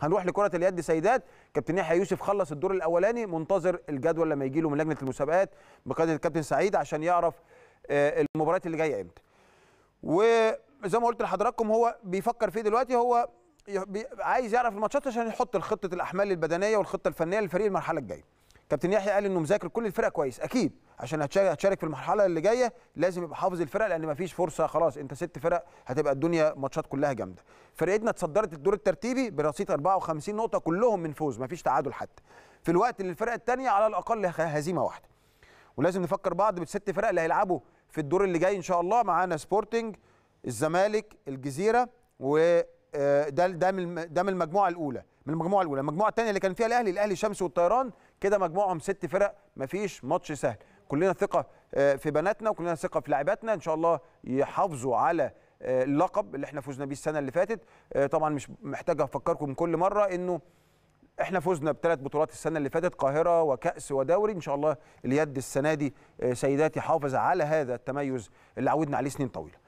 هنروح لكره اليد سيدات كابتن يحيى يوسف خلص الدور الاولاني منتظر الجدول لما يجي له من لجنه المسابقات بقياده الكابتن سعيد عشان يعرف آه، المباريات اللي جايه امتى وزي ما قلت لحضراتكم هو بيفكر فيه دلوقتي هو عايز يعرف الماتشات عشان يحط خطه الاحمال البدنيه والخطه الفنيه للفريق المرحله الجايه كابتن يحيى قال انه مذاكر كل الفرق كويس اكيد عشان هتشارك في المرحله اللي جايه لازم يبقى حافظ الفرق لان مفيش فرصه خلاص انت ست فرق هتبقى الدنيا ماتشات كلها جامده فرقتنا اتصدرت الدور الترتيبي برصيد 54 نقطه كلهم من فوز مفيش تعادل حتى في الوقت اللي الفرقه الثانيه على الاقل هزيمه واحده ولازم نفكر بعض بالست فرق اللي هيلعبوا في الدور اللي جاي ان شاء الله معانا سبورتنج الزمالك الجزيره و آه، ده ده من ده من المجموعه الاولى من المجموعه الاولى المجموعه الثانيه اللي كان فيها الاهلي الاهلي شمس والطيران كده مجموعهم ست فرق مفيش ماتش سهل كلنا ثقه آه، في بناتنا وكلنا ثقه في لاعباتنا ان شاء الله يحافظوا على آه، اللقب اللي احنا فزنا بيه السنه اللي فاتت طبعا مش محتاج افكركم كل مره انه احنا فزنا بثلاث بطولات السنه اللي فاتت قاهره وكاس ودوري ان شاء الله اليد السنه دي سيداتي حافظ على هذا التميز اللي عودنا عليه سنين طويله